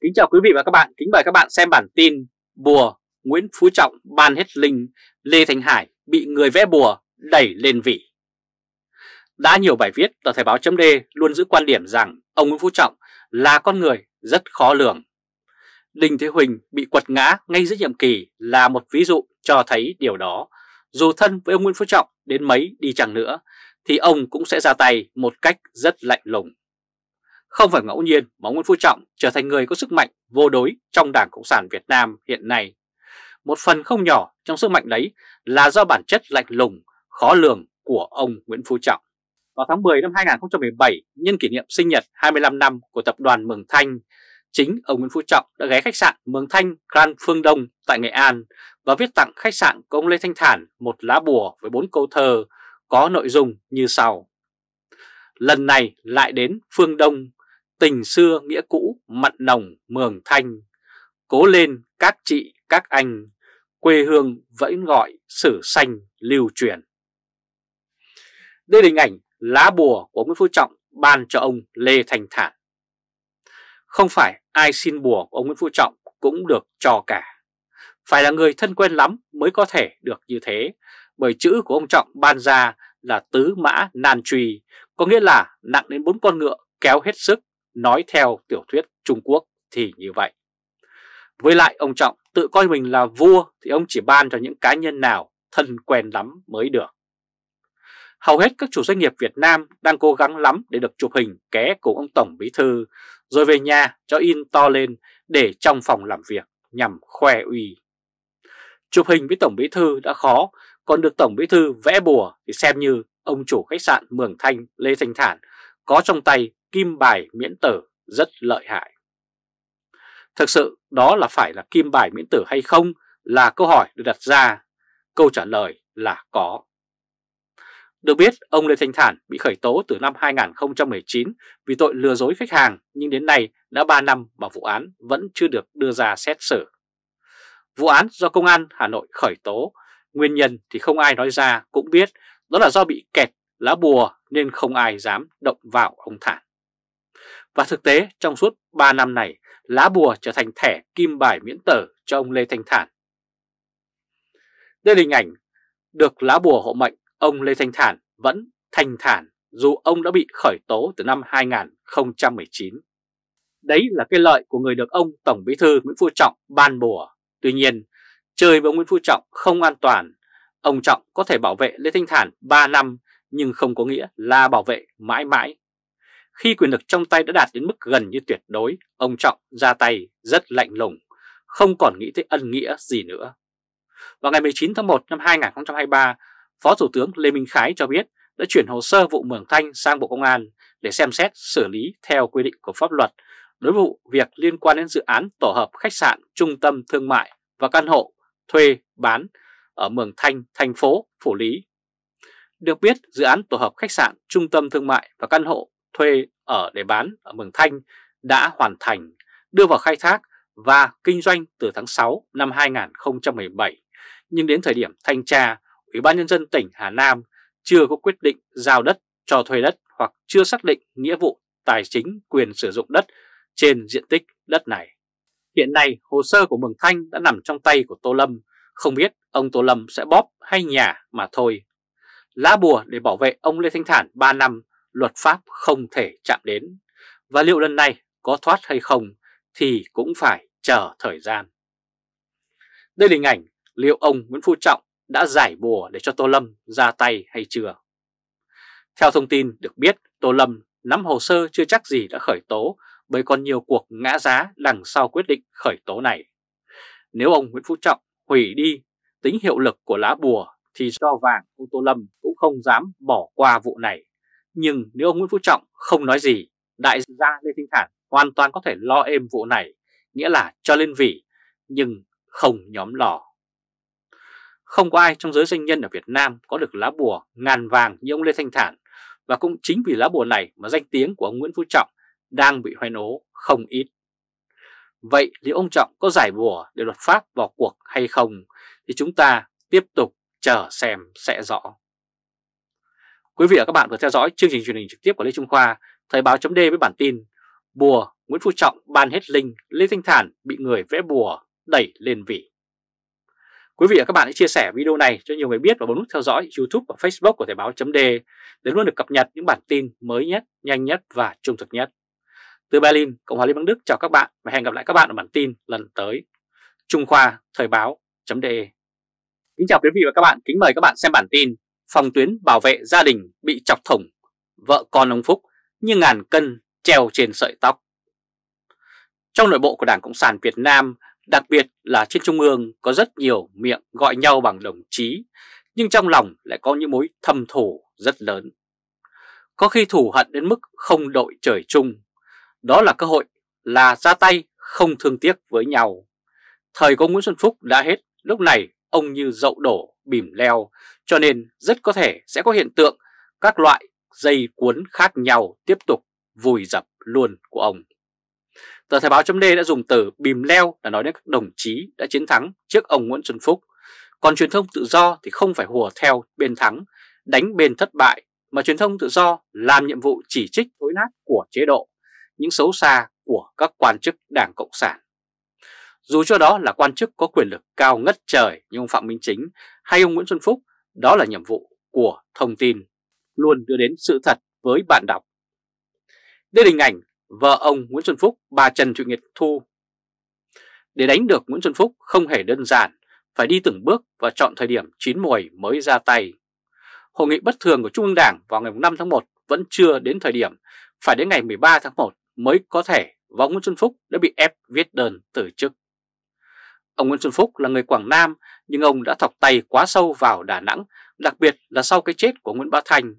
Kính chào quý vị và các bạn, kính mời các bạn xem bản tin Bùa Nguyễn Phú Trọng ban hết linh Lê Thành Hải bị người vẽ bùa đẩy lên vị Đã nhiều bài viết tờ Thời báo chấm D luôn giữ quan điểm rằng ông Nguyễn Phú Trọng là con người rất khó lường Đinh Thế Huỳnh bị quật ngã ngay giữa nhiệm kỳ là một ví dụ cho thấy điều đó Dù thân với ông Nguyễn Phú Trọng đến mấy đi chẳng nữa thì ông cũng sẽ ra tay một cách rất lạnh lùng không phải ngẫu nhiên mà Nguyễn Phú Trọng trở thành người có sức mạnh vô đối trong Đảng Cộng sản Việt Nam hiện nay. Một phần không nhỏ trong sức mạnh đấy là do bản chất lạnh lùng, khó lường của ông Nguyễn Phú Trọng. Vào tháng 10 năm 2017, nhân kỷ niệm sinh nhật 25 năm của tập đoàn Mường Thanh, chính ông Nguyễn Phú Trọng đã ghé khách sạn Mường Thanh Grand Phương Đông tại Nghệ An và viết tặng khách sạn của ông Lê Thanh Thản một lá bùa với bốn câu thơ có nội dung như sau. Lần này lại đến Phương Đông tình xưa nghĩa cũ mặn nồng mường thanh, cố lên các chị các anh, quê hương vẫn gọi sử xanh lưu truyền. Đây là hình ảnh lá bùa của Nguyễn Phú Trọng ban cho ông Lê Thành Thản. Không phải ai xin bùa của ông Nguyễn Phú Trọng cũng được cho cả. Phải là người thân quen lắm mới có thể được như thế, bởi chữ của ông Trọng ban ra là tứ mã nan truy, có nghĩa là nặng đến bốn con ngựa kéo hết sức nói theo tiểu thuyết Trung Quốc thì như vậy. Với lại ông Trọng tự coi mình là vua thì ông chỉ ban cho những cá nhân nào thân quen lắm mới được. Hầu hết các chủ doanh nghiệp Việt Nam đang cố gắng lắm để được chụp hình ké cùng ông Tổng Bí Thư rồi về nhà cho in to lên để trong phòng làm việc nhằm khoe uy. Chụp hình với Tổng Bí Thư đã khó, còn được Tổng Bí Thư vẽ bùa thì xem như ông chủ khách sạn Mường Thanh Lê Thanh Thản có trong tay kim bài miễn tử rất lợi hại. Thực sự đó là phải là kim bài miễn tử hay không là câu hỏi được đặt ra, câu trả lời là có. Được biết, ông Lê Thanh Thản bị khởi tố từ năm 2019 vì tội lừa dối khách hàng nhưng đến nay đã 3 năm mà vụ án vẫn chưa được đưa ra xét xử. Vụ án do Công an Hà Nội khởi tố, nguyên nhân thì không ai nói ra cũng biết đó là do bị kẹt lá bùa nên không ai dám động vào ông Thản. Và thực tế trong suốt 3 năm này, lá bùa trở thành thẻ kim bài miễn tờ cho ông Lê Thanh Thản. Đây là hình ảnh được lá bùa hộ mệnh, ông Lê Thanh Thản vẫn thanh thản dù ông đã bị khởi tố từ năm 2019. Đấy là cái lợi của người được ông Tổng Bí thư Nguyễn Phú Trọng ban bùa. Tuy nhiên, chơi với ông Nguyễn Phú Trọng không an toàn. Ông Trọng có thể bảo vệ Lê Thanh Thản 3 năm nhưng không có nghĩa là bảo vệ mãi mãi khi quyền lực trong tay đã đạt đến mức gần như tuyệt đối, ông Trọng ra tay rất lạnh lùng, không còn nghĩ tới ân nghĩa gì nữa. Vào ngày 19 tháng 1 năm 2023, Phó Thủ tướng Lê Minh Khái cho biết đã chuyển hồ sơ vụ Mường Thanh sang Bộ Công an để xem xét xử lý theo quy định của pháp luật đối vụ việc liên quan đến dự án tổ hợp khách sạn, trung tâm thương mại và căn hộ thuê bán ở Mường Thanh, thành phố Phủ Lý. Được biết, dự án tổ hợp khách sạn, trung tâm thương mại và căn hộ thuê ở để bán ở Mường Thanh đã hoàn thành, đưa vào khai thác và kinh doanh từ tháng 6 năm 2017. Nhưng đến thời điểm thanh tra, Ủy ban Nhân dân tỉnh Hà Nam chưa có quyết định giao đất cho thuê đất hoặc chưa xác định nghĩa vụ tài chính quyền sử dụng đất trên diện tích đất này. Hiện nay, hồ sơ của Mường Thanh đã nằm trong tay của Tô Lâm, không biết ông Tô Lâm sẽ bóp hay nhà mà thôi. Lá bùa để bảo vệ ông Lê Thanh Thản 3 năm luật pháp không thể chạm đến, và liệu lần này có thoát hay không thì cũng phải chờ thời gian. Đây là hình ảnh liệu ông Nguyễn Phú Trọng đã giải bùa để cho Tô Lâm ra tay hay chưa. Theo thông tin được biết, Tô Lâm nắm hồ sơ chưa chắc gì đã khởi tố bởi còn nhiều cuộc ngã giá đằng sau quyết định khởi tố này. Nếu ông Nguyễn Phú Trọng hủy đi tính hiệu lực của lá bùa thì do vàng ông Tô Lâm cũng không dám bỏ qua vụ này. Nhưng nếu ông Nguyễn Phú Trọng không nói gì, đại gia Lê Thanh Thản hoàn toàn có thể lo êm vụ này, nghĩa là cho lên vị, nhưng không nhóm lò. Không có ai trong giới doanh nhân ở Việt Nam có được lá bùa ngàn vàng như ông Lê Thanh Thản, và cũng chính vì lá bùa này mà danh tiếng của ông Nguyễn Phú Trọng đang bị hoen ố không ít. Vậy liệu ông Trọng có giải bùa để luật pháp vào cuộc hay không thì chúng ta tiếp tục chờ xem sẽ rõ. Quý vị và các bạn vừa theo dõi chương trình truyền hình trực tiếp của Lê Trung Khoa, Thời báo chấm với bản tin Bùa Nguyễn Phú Trọng ban hết linh, Lê Thanh Thản bị người vẽ bùa đẩy lên vị. Quý vị và các bạn hãy chia sẻ video này cho nhiều người biết và bấm nút theo dõi YouTube và Facebook của Thời báo chấm để luôn được cập nhật những bản tin mới nhất, nhanh nhất và trung thực nhất. Từ Berlin, Cộng hòa Liên bang Đức chào các bạn và hẹn gặp lại các bạn ở bản tin lần tới. Trung Khoa Thời báo.de Kính chào quý vị và các bạn, kính mời các bạn xem bản tin phòng tuyến bảo vệ gia đình bị chọc thủng, vợ con ông Phúc như ngàn cân treo trên sợi tóc. Trong nội bộ của Đảng Cộng sản Việt Nam, đặc biệt là trên Trung ương có rất nhiều miệng gọi nhau bằng đồng chí, nhưng trong lòng lại có những mối thâm thù rất lớn. Có khi thù hận đến mức không đội trời chung, đó là cơ hội là ra tay không thương tiếc với nhau. Thời của Nguyễn Xuân Phúc đã hết, lúc này ông như dậu đổ bìm leo, cho nên rất có thể sẽ có hiện tượng các loại dây cuốn khác nhau tiếp tục vùi dập luôn của ông. Tờ Thời báo chấm đã dùng từ bìm leo để nói đến các đồng chí đã chiến thắng trước ông Nguyễn Xuân Phúc. Còn truyền thông tự do thì không phải hùa theo bên thắng, đánh bên thất bại, mà truyền thông tự do làm nhiệm vụ chỉ trích tối nát của chế độ, những xấu xa của các quan chức đảng Cộng sản. Dù cho đó là quan chức có quyền lực cao ngất trời như ông Phạm Minh Chính hay ông Nguyễn Xuân Phúc, đó là nhiệm vụ của thông tin, luôn đưa đến sự thật với bạn đọc. Đây là hình ảnh vợ ông Nguyễn Xuân Phúc, bà Trần Thị Nguyệt Thu. Để đánh được Nguyễn Xuân Phúc không hề đơn giản, phải đi từng bước và chọn thời điểm chín mùi mới ra tay. Hội nghị bất thường của Trung ương Đảng vào ngày 5 tháng 1 vẫn chưa đến thời điểm, phải đến ngày 13 tháng 1 mới có thể và ông Nguyễn Xuân Phúc đã bị ép viết đơn từ chức. Ông Nguyễn Xuân Phúc là người Quảng Nam nhưng ông đã thọc tay quá sâu vào Đà Nẵng, đặc biệt là sau cái chết của Nguyễn Bá Thành.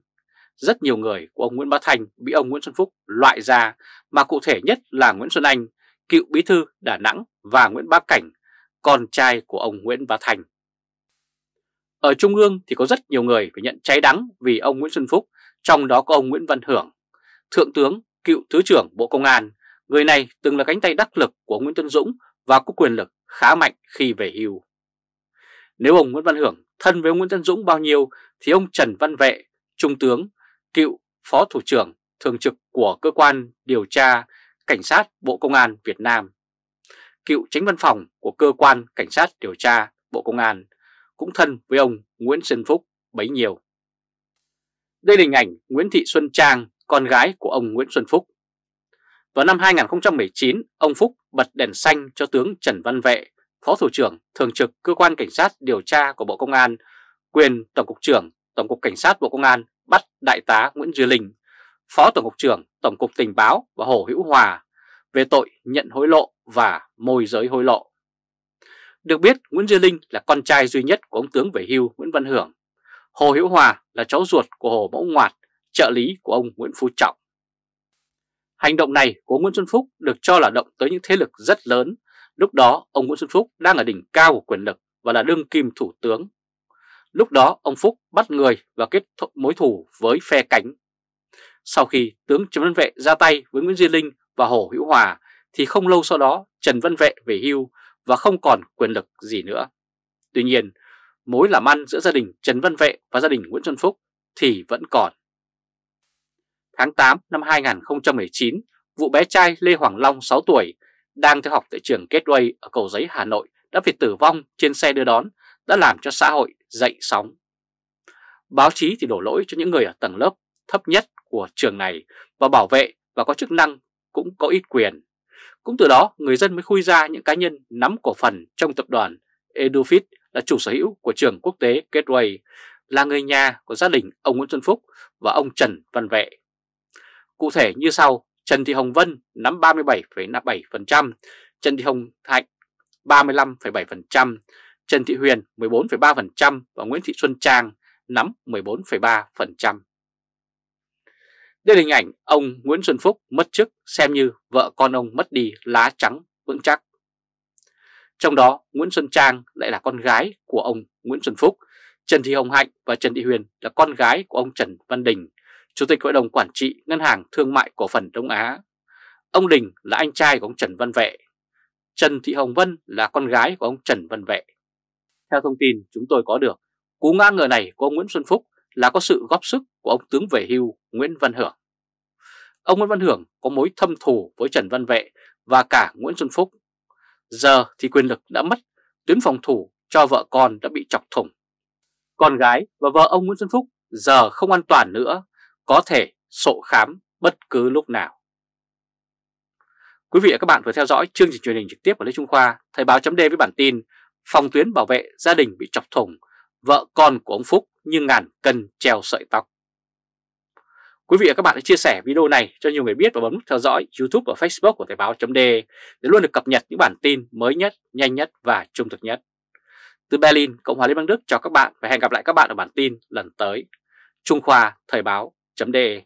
Rất nhiều người của ông Nguyễn Bá Thành bị ông Nguyễn Xuân Phúc loại ra, mà cụ thể nhất là Nguyễn Xuân Anh, cựu bí thư Đà Nẵng và Nguyễn Bá Cảnh, con trai của ông Nguyễn Bá Thành. Ở Trung ương thì có rất nhiều người phải nhận cháy đắng vì ông Nguyễn Xuân Phúc, trong đó có ông Nguyễn Văn Hưởng, Thượng tướng, cựu Thứ trưởng Bộ Công an, người này từng là cánh tay đắc lực của Nguyễn Tân Dũng và có quyền lực khá mạnh khi về hưu. Nếu ông Nguyễn Văn Hưởng thân với ông Nguyễn Tân Dũng bao nhiêu thì ông Trần Văn Vệ, Trung tướng, cựu Phó Thủ trưởng Thường trực của Cơ quan Điều tra Cảnh sát Bộ Công an Việt Nam, cựu chính văn phòng của Cơ quan Cảnh sát Điều tra Bộ Công an cũng thân với ông Nguyễn Xuân Phúc bấy nhiêu. Đây là hình ảnh Nguyễn Thị Xuân Trang, con gái của ông Nguyễn Xuân Phúc. Vào năm 2019, ông Phúc bật đèn xanh cho tướng Trần Văn Vệ, Phó Thủ trưởng Thường trực Cơ quan Cảnh sát Điều tra của Bộ Công an, quyền Tổng cục trưởng Tổng cục Cảnh sát Bộ Công an bắt Đại tá Nguyễn Duy Linh, Phó Tổng cục trưởng Tổng cục Tình báo và Hồ Hữu Hòa về tội nhận hối lộ và môi giới hối lộ. Được biết Nguyễn Duy Linh là con trai duy nhất của ông tướng về hưu Nguyễn Văn Hưởng. Hồ Hữu Hòa là cháu ruột của Hồ Mẫu Ngoạt, trợ lý của ông Nguyễn Phú Trọng. Hành động này của Nguyễn Xuân Phúc được cho là động tới những thế lực rất lớn. Lúc đó, ông Nguyễn Xuân Phúc đang ở đỉnh cao của quyền lực và là đương kim thủ tướng. Lúc đó, ông Phúc bắt người và kết mối thù với phe cánh. Sau khi tướng Trần Văn Vệ ra tay với Nguyễn Duy Linh và Hồ Hữu Hòa, thì không lâu sau đó Trần Văn Vệ về hưu và không còn quyền lực gì nữa. Tuy nhiên, mối làm ăn giữa gia đình Trần Văn Vệ và gia đình Nguyễn Xuân Phúc thì vẫn còn tháng 8 năm 2019, vụ bé trai Lê Hoàng Long 6 tuổi đang theo học tại trường Gateway ở Cầu Giấy, Hà Nội đã phải tử vong trên xe đưa đón đã làm cho xã hội dậy sóng. Báo chí thì đổ lỗi cho những người ở tầng lớp thấp nhất của trường này và bảo vệ và có chức năng cũng có ít quyền. Cũng từ đó người dân mới khui ra những cá nhân nắm cổ phần trong tập đoàn Edufit là chủ sở hữu của trường quốc tế Gateway, là người nhà của gia đình ông Nguyễn Xuân Phúc và ông Trần Văn Vệ Cụ thể như sau, Trần Thị Hồng Vân nắm 37,7%, Trần Thị Hồng Thạnh 35,7%, Trần Thị Huyền 14,3% và Nguyễn Thị Xuân Trang nắm 14,3%. Đây là hình ảnh ông Nguyễn Xuân Phúc mất chức xem như vợ con ông mất đi lá trắng vững chắc. Trong đó Nguyễn Xuân Trang lại là con gái của ông Nguyễn Xuân Phúc, Trần Thị Hồng Hạnh và Trần Thị Huyền là con gái của ông Trần Văn Đình, Chủ tịch Hội đồng Quản trị Ngân hàng Thương mại Cổ phần Đông Á. Ông Đình là anh trai của ông Trần Văn Vệ. Trần Thị Hồng Vân là con gái của ông Trần Văn Vệ. Theo thông tin chúng tôi có được, cú ngã ngờ này của ông Nguyễn Xuân Phúc là có sự góp sức của ông tướng về hưu Nguyễn Văn Hưởng. Ông Nguyễn Văn Hưởng có mối thâm thù với Trần Văn Vệ và cả Nguyễn Xuân Phúc. Giờ thì quyền lực đã mất, tuyến phòng thủ cho vợ con đã bị chọc thủng. Con gái và vợ ông Nguyễn Xuân Phúc giờ không an toàn nữa có thể sổ khám bất cứ lúc nào. Quý vị và các bạn vừa theo dõi chương trình truyền hình trực tiếp của Lê Trung Khoa, Thời báo chấm với bản tin Phòng tuyến bảo vệ gia đình bị chọc thủng, vợ con của ông Phúc như ngàn cân treo sợi tóc. Quý vị và các bạn hãy chia sẻ video này cho nhiều người biết và bấm nút theo dõi YouTube và Facebook của Thời báo chấm để luôn được cập nhật những bản tin mới nhất, nhanh nhất và trung thực nhất. Từ Berlin, Cộng hòa Liên bang Đức chào các bạn và hẹn gặp lại các bạn ở bản tin lần tới. Trung Khoa Thời báo chấm đề